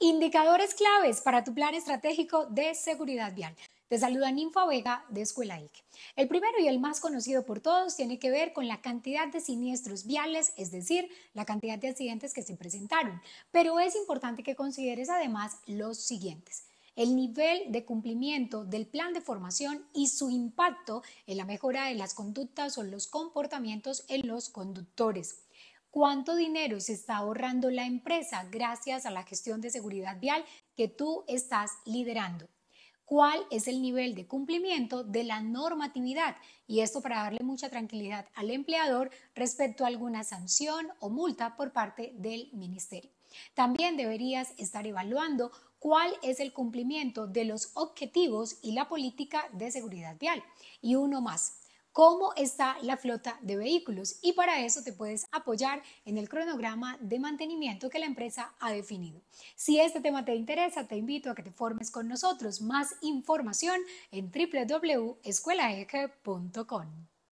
Indicadores claves para tu plan estratégico de seguridad vial. Te saluda Ninfa Vega de Escuela IC. El primero y el más conocido por todos tiene que ver con la cantidad de siniestros viales, es decir, la cantidad de accidentes que se presentaron. Pero es importante que consideres además los siguientes el nivel de cumplimiento del plan de formación y su impacto en la mejora de las conductas o los comportamientos en los conductores cuánto dinero se está ahorrando la empresa gracias a la gestión de seguridad vial que tú estás liderando. ¿Cuál es el nivel de cumplimiento de la normatividad? Y esto para darle mucha tranquilidad al empleador respecto a alguna sanción o multa por parte del ministerio. También deberías estar evaluando cuál es el cumplimiento de los objetivos y la política de seguridad vial. Y uno más, cómo está la flota de vehículos y para eso te puedes apoyar en el cronograma de mantenimiento que la empresa ha definido. Si este tema te interesa, te invito a que te formes con nosotros. Más información en www.escuelaeje.com.